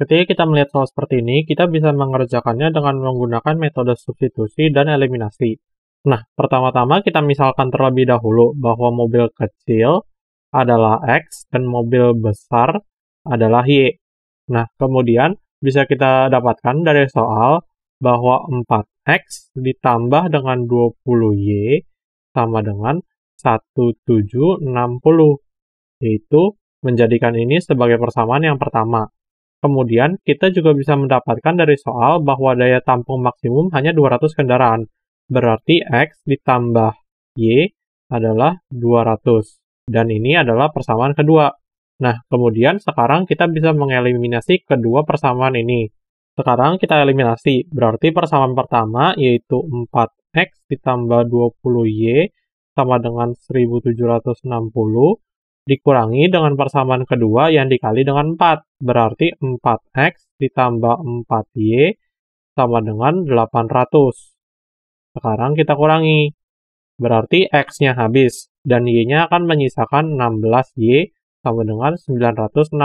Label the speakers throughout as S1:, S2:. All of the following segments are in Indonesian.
S1: Ketika kita melihat soal seperti ini, kita bisa mengerjakannya dengan menggunakan metode substitusi dan eliminasi. Nah, pertama-tama kita misalkan terlebih dahulu bahwa mobil kecil adalah X dan mobil besar adalah Y. Nah, kemudian bisa kita dapatkan dari soal bahwa 4X ditambah dengan 20Y sama dengan 1760, yaitu menjadikan ini sebagai persamaan yang pertama. Kemudian, kita juga bisa mendapatkan dari soal bahwa daya tampung maksimum hanya 200 kendaraan. Berarti X ditambah Y adalah 200. Dan ini adalah persamaan kedua. Nah, kemudian sekarang kita bisa mengeliminasi kedua persamaan ini. Sekarang kita eliminasi, berarti persamaan pertama yaitu 4X ditambah 20Y sama dengan 1760 dikurangi dengan persamaan kedua yang dikali dengan 4. Berarti 4x ditambah 4y sama dengan 800. Sekarang kita kurangi. Berarti x-nya habis dan y-nya akan menyisakan 16y sama dengan 960.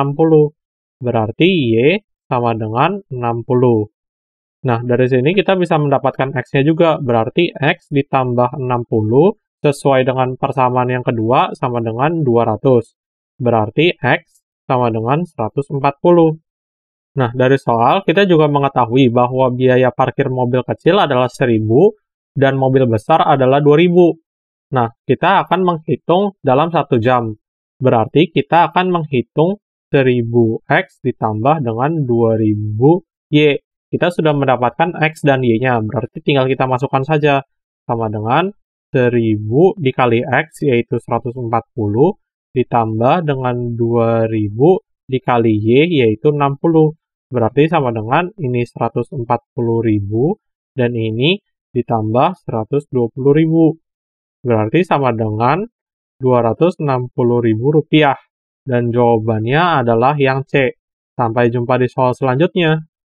S1: Berarti y sama dengan 60. Nah, dari sini kita bisa mendapatkan x-nya juga. Berarti x ditambah 60 sesuai dengan persamaan yang kedua sama dengan 200. Berarti X sama dengan 140. Nah, dari soal kita juga mengetahui bahwa biaya parkir mobil kecil adalah 1000 dan mobil besar adalah 2000. Nah, kita akan menghitung dalam satu jam. Berarti kita akan menghitung 1000X ditambah dengan 2000Y. Kita sudah mendapatkan X dan Y-nya, berarti tinggal kita masukkan saja. Sama dengan 1000 dikali X yaitu 140 ditambah dengan 2000 dikali Y yaitu 60. Berarti sama dengan ini 140.000 dan ini ditambah 120.000. Berarti sama dengan 260.000 rupiah. Dan jawabannya adalah yang C. Sampai jumpa di soal selanjutnya.